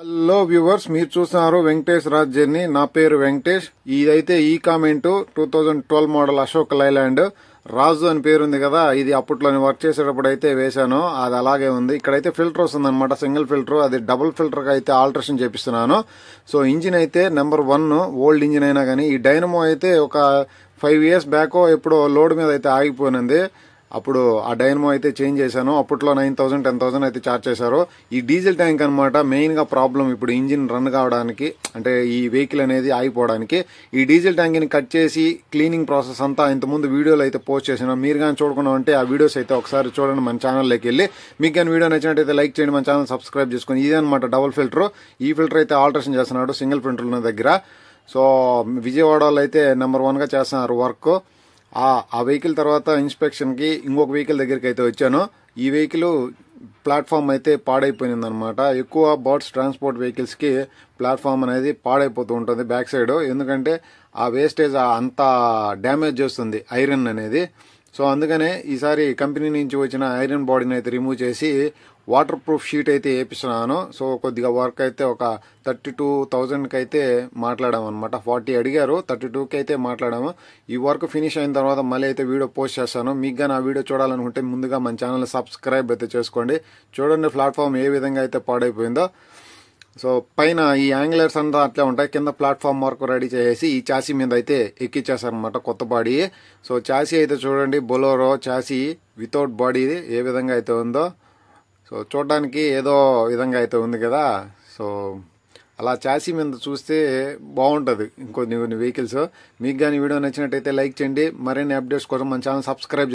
hello viewers మీరు చూస్తున్నారు Venkatesh Raj journey నా పేరు వెంకటేష్ ఇదైతే ఈ comment two thousand twelve model Ashok Leyland Raju అని పేరుంది కదా ఇది అప్పట్లో వర్క్ చేసేటప్పుడు అయితే వేశాను అది అలాగే ఉంది ఇక్కడైతే ఫిల్టర్ వస్తుంది అనమాట సింగిల్ ఫిల్టర్ అది డబుల్ ఫిల్టర్గా అయితే ఆల్ట్రేషన్ చేపిస్తున్నాను సో ఇంజిన్ అయితే నెంబర్ వన్ ఓల్డ్ ఇంజిన్ అయినా కానీ ఈ డైనమో అయితే ఒక ఫైవ్ ఇయర్స్ బ్యాక్ ఎప్పుడో లోడ్ మీద అయితే ఆగిపోయినది అప్పుడు ఆ డైనమో అయితే చేంజ్ చేశాను అప్పట్లో నైన్ థౌసండ్ టెన్ థౌసండ్ అయితే చార్జ్ చేశారు ఈ డీజిల్ ట్యాంక్ అనమాట మెయిన్గా ప్రాబ్లం ఇప్పుడు ఇంజిన్ రన్ కావడానికి అంటే ఈ వెహికల్ అనేది ఆగిపోవడానికి ఈ డీజిల్ ట్యాంక్ ని కట్ చేసి క్లీనింగ్ ప్రాసెస్ అంతా ఇంతకుముందు వీడియోలు అయితే పోస్ట్ చేసిన మీరు కానీ చూడకుండా ఉంటే ఆ వీడియోస్ అయితే ఒకసారి చూడండి మన ఛానల్లోకి వెళ్ళి మీకు కానీ వీడియో నచ్చినట్టు లైక్ చేయండి మన ఛానల్ సబ్స్క్రైబ్ చేసుకుని ఇదే అనమాట డబుల్ ఫిల్టర్ ఈ ఫిల్టర్ అయితే ఆల్టరేషన్ చేస్తున్నాడు సింగిల్ ఫిల్టర్ దగ్గర సో విజయవాడలో అయితే నెంబర్ వన్గా చేస్తున్నారు వర్క్ ఆ వెహికల్ తర్వాత ఇన్స్పెక్షన్కి ఇంకొక వెహికల్ దగ్గరికి అయితే వచ్చాను ఈ వెహికల్ ప్లాట్ఫామ్ అయితే పాడైపోయిందనమాట ఎక్కువ బర్డ్స్ ట్రాన్స్పోర్ట్ వెహికల్స్కి ప్లాట్ఫామ్ అనేది పాడైపోతూ ఉంటుంది బ్యాక్ సైడ్ ఎందుకంటే ఆ వేస్టేజ్ అంత డ్యామేజ్ చేస్తుంది ఐరన్ అనేది సో అందుకనే ఈసారి కంపెనీ నుంచి వచ్చిన ఐరన్ బాడీని అయితే రిమూవ్ చేసి వాటర్ ప్రూఫ్ షీట్ అయితే వేపిస్తున్నాను సో కొద్దిగా వర్క్ అయితే ఒక థర్టీ టూ థౌజండ్కి అయితే మాట్లాడాము అనమాట ఫార్టీ అడిగారు థర్టీ టూకి అయితే మాట్లాడాము ఈ వర్క్ ఫినిష్ అయిన తర్వాత మళ్ళీ అయితే వీడియో పోస్ట్ చేస్తాను మీకు కానీ ఆ వీడియో చూడాలనుకుంటే ముందుగా మన ఛానల్ సబ్స్క్రైబ్ అయితే చేసుకోండి చూడండి ప్లాట్ఫామ్ ఏ విధంగా అయితే పాడైపోయిందో సో పైన ఈ యాంగ్లర్స్ అంతా అట్లే ఉంటాయి కింద ప్లాట్ఫామ్ వరకు రెడీ చేసేసి ఈ చాసీ మీద అయితే ఎక్కిచ్చేస్తారనమాట కొత్త బాడీ సో చాసీ అయితే చూడండి బొలోరో చాసీ వితౌట్ బాడీ ఏ విధంగా అయితే ఉందో సో చూడడానికి ఏదో విధంగా అయితే ఉంది కదా సో అలా చాసీ మీద చూస్తే బాగుంటుంది ఇంకొన్ని కొన్ని వెహికల్స్ మీకు కానీ వీడియో నచ్చినట్టయితే లైక్ చేయండి మరిన్ని అప్డేట్స్ కోసం మన ఛానల్ సబ్స్క్రైబ్